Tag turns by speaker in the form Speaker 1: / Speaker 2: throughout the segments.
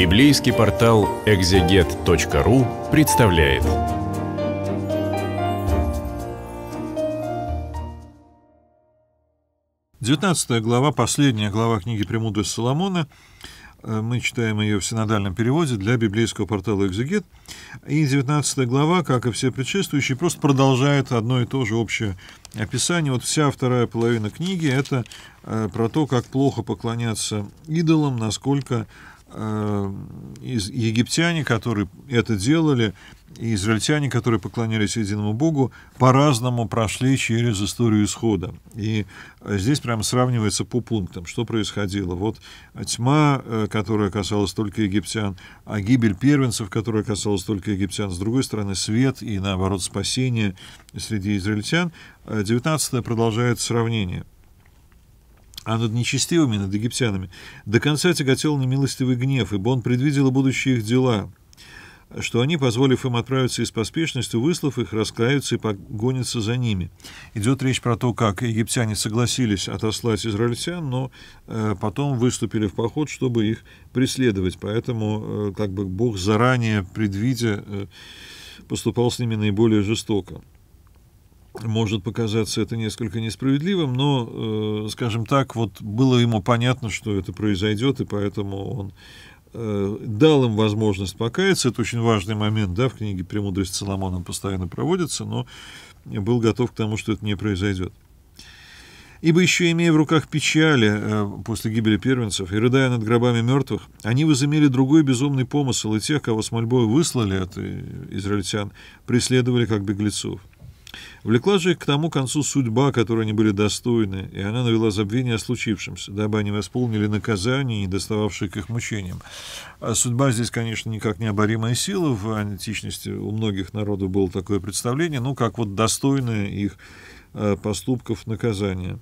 Speaker 1: Библейский портал экзегет.ру представляет. Девятнадцатая глава, последняя глава книги «Премудрость Соломона». Э, мы читаем ее в синодальном переводе для библейского портала «Экзегет». И 19 глава, как и все предшествующие, просто продолжает одно и то же общее описание. Вот вся вторая половина книги — это э, про то, как плохо поклоняться идолам, насколько Э, из египтяне, которые это делали, и израильтяне, которые поклонялись единому Богу, по-разному прошли через историю исхода. И э, здесь прямо сравнивается по пунктам, что происходило. Вот тьма, э, которая касалась только египтян, а гибель первенцев, которая касалась только египтян, с другой стороны, свет и, наоборот, спасение среди израильтян. 19 продолжает сравнение – а над нечестивыми, над египтянами, до конца тяготел немилостивый гнев, ибо он предвидел будущие их дела, что они, позволив им отправиться из поспешностью, выслав их, раскаются и погонятся за ними. Идет речь про то, как египтяне согласились отослать израильтян, но э, потом выступили в поход, чтобы их преследовать. Поэтому э, как бы Бог заранее, предвидя, э, поступал с ними наиболее жестоко может показаться это несколько несправедливым, но, э, скажем так, вот было ему понятно, что это произойдет, и поэтому он э, дал им возможность покаяться. Это очень важный момент, да, в книге «Премудрость Соломона» постоянно проводится, но был готов к тому, что это не произойдет. «Ибо еще имея в руках печали э, после гибели первенцев и рыдая над гробами мертвых, они возымели другой безумный помысл, и тех, кого с мольбой выслали от э, израильтян, преследовали как беглецов». Влекла же их к тому концу судьба, которой они были достойны, и она навела забвение о случившемся, дабы они восполнили наказание, не достававшее к их мучениям. А судьба здесь, конечно, никак необоримая сила, в античности у многих народов было такое представление, ну, как вот достойное их э, поступков наказания.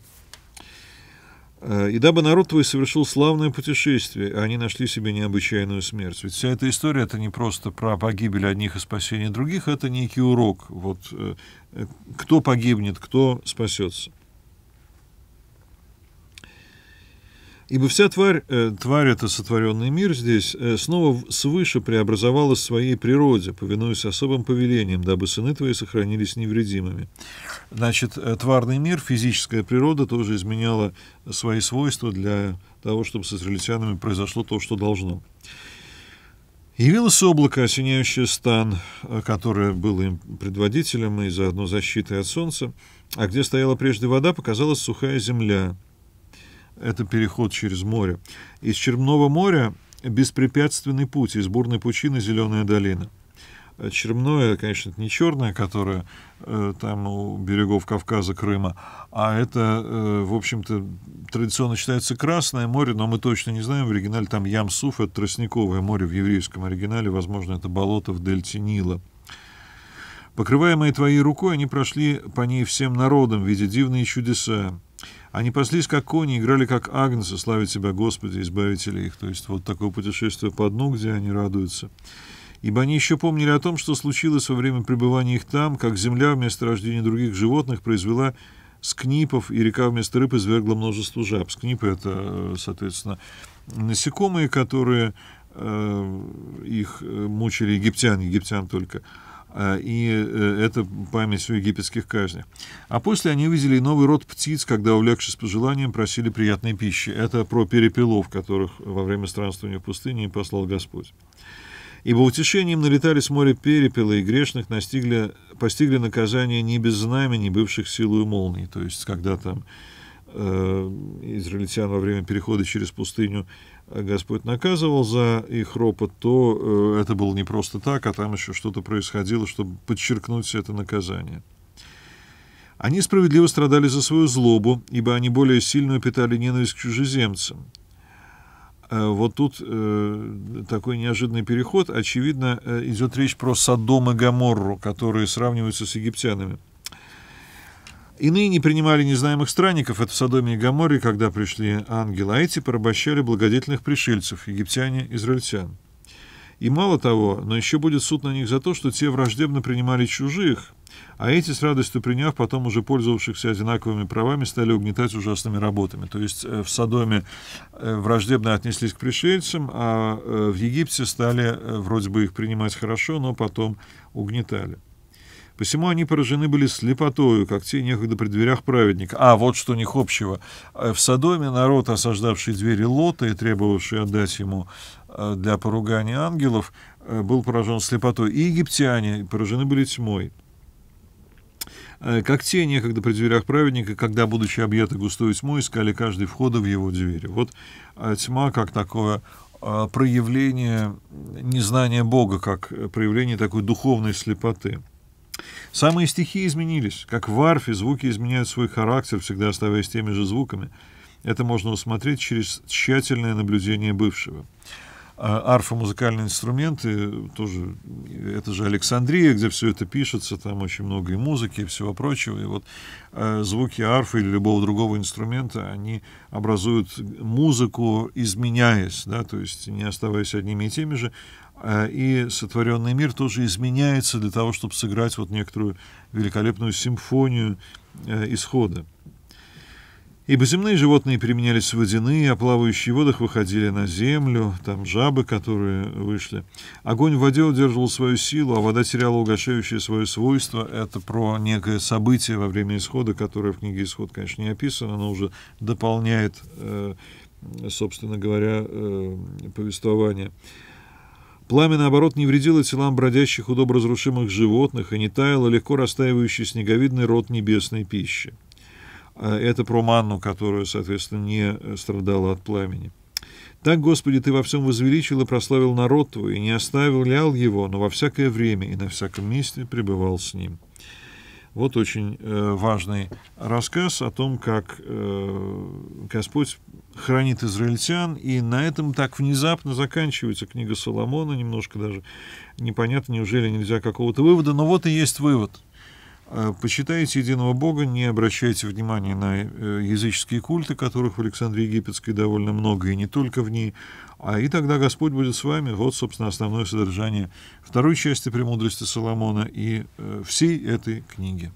Speaker 1: Э, и дабы народ твой совершил славное путешествие, а они нашли себе необычайную смерть. Ведь вся эта история — это не просто про погибель одних и спасение других, это некий урок. Вот э, э, кто погибнет, кто спасется. Ибо вся тварь, э, тварь это сотворенный мир здесь, э, снова свыше преобразовалась в своей природе, повинуясь особым повелениям, дабы сыны твои сохранились невредимыми. Значит, э, тварный мир, физическая природа тоже изменяла свои свойства для того, чтобы с израильтянами произошло то, что должно. Явилось облако, осеняющее стан, э, которое было им предводителем и заодно защитой от солнца, а где стояла прежде вода, показалась сухая земля — это переход через море. Из Черного моря беспрепятственный путь, из бурной пучины Зеленая долина. Э, черное, конечно, это не черное, которое э, там у берегов Кавказа, Крыма, а это, э, в общем-то, традиционно считается Красное море, но мы точно не знаем, в оригинале там Ямсуф, это тростниковое море в еврейском оригинале, возможно, это болото в дельте Нила. Покрываемые твоей рукой, они прошли по ней всем народам, видя дивные чудеса. Они паслись как кони, играли как агнцы, славить себя Господи, избавителя их. То есть вот такое путешествие по дну, где они радуются. Ибо они еще помнили о том, что случилось во время пребывания их там, как земля вместо рождения других животных произвела скнипов, и река вместо рыб извергла множество жаб. Скнипы — это, э, соответственно, насекомые, которые э, их э, мучили египтяне, египтян только — Э, и э, это память о египетских казнях. А после они увидели новый род птиц, когда, увлекшись пожеланием, просили приятной пищи. Это про перепелов, которых во время странствования в пустыне послал Господь. Ибо утешением налетали с моря перепелы, и грешных настигли, постигли наказание не без знамени, бывших и молний. То есть, когда там Э, израильтян во время перехода через пустыню э, Господь наказывал за их ропот, то э, это было не просто так, а там еще что-то происходило, чтобы подчеркнуть это наказание. Они справедливо страдали за свою злобу, ибо они более сильную питали ненависть к чужеземцам. Вот тут такой неожиданный переход. Очевидно, идет речь про Содом и Гаморру, которые сравниваются с египтянами. Иные не принимали незнаемых странников, это в Содоме и Гаморе, когда пришли ангелы, а эти порабощали благодетельных пришельцев, египтяне, израильтян. И мало того, но еще будет суд на них за то, что те враждебно принимали чужих, а эти, с радостью приняв, потом уже пользовавшихся одинаковыми правами, стали угнетать ужасными работами. То есть э, в Содоме э, враждебно отнеслись к пришельцам, а э, в Египте стали вроде бы их принимать хорошо, но потом угнетали. Посему они поражены были слепотою, как те некогда при дверях праведника. А вот что у них общего. Э, в Содоме народ, осаждавший двери Лота и требовавший отдать ему э, для поругания ангелов, э, был поражен слепотой. И египтяне поражены были тьмой как те некогда при дверях праведника, когда, будучи объяты густой тьмой, искали каждый входа в его двери. Вот тьма как такое проявление незнания Бога, как проявление такой духовной слепоты. Самые стихи изменились. Как в арфе звуки изменяют свой характер, всегда оставаясь теми же звуками. Это можно усмотреть через тщательное наблюдение бывшего. А Арфа музыкальные инструменты, тоже, это же Александрия, где все это пишется, там очень много и музыки, и всего прочего. И вот э, звуки арфы или любого другого инструмента, они образуют музыку, изменяясь, да, то есть не оставаясь одними и теми же, а, и сотворенный мир тоже изменяется для того, чтобы сыграть вот некоторую великолепную симфонию э, исхода. Ибо земные животные применялись в водяные, а плавающие в водах выходили на землю, там жабы, которые вышли. Огонь в воде удерживал свою силу, а вода теряла угошающее свое свойство. Это про некое событие во время исхода, которое в книге «Исход», конечно, не описано, но уже дополняет, э, собственно говоря, э, повествование. Пламя, наоборот, не вредило телам бродящих удобразрушимых животных и не таяло легко растаивающий снеговидный рот небесной пищи. А это про манну, которая, соответственно, не страдала от пламени. Так, Господи, Ты во всем возвеличил и прославил народ Твой, и не оставил лял его, но во всякое время и на всяком месте пребывал с ним». Вот очень э, важный рассказ о том, как э, Господь хранит израильтян, и на этом так внезапно заканчивается книга Соломона, немножко даже непонятно, неужели нельзя какого-то вывода, но вот и есть вывод – а почитайте единого Бога, не обращайте внимания на э, языческие культы, которых в Александрии Египетской довольно много, и не только в ней. А и тогда Господь будет с вами. Вот, собственно, основное содержание второй части «Премудрости Соломона» и э, всей этой книги.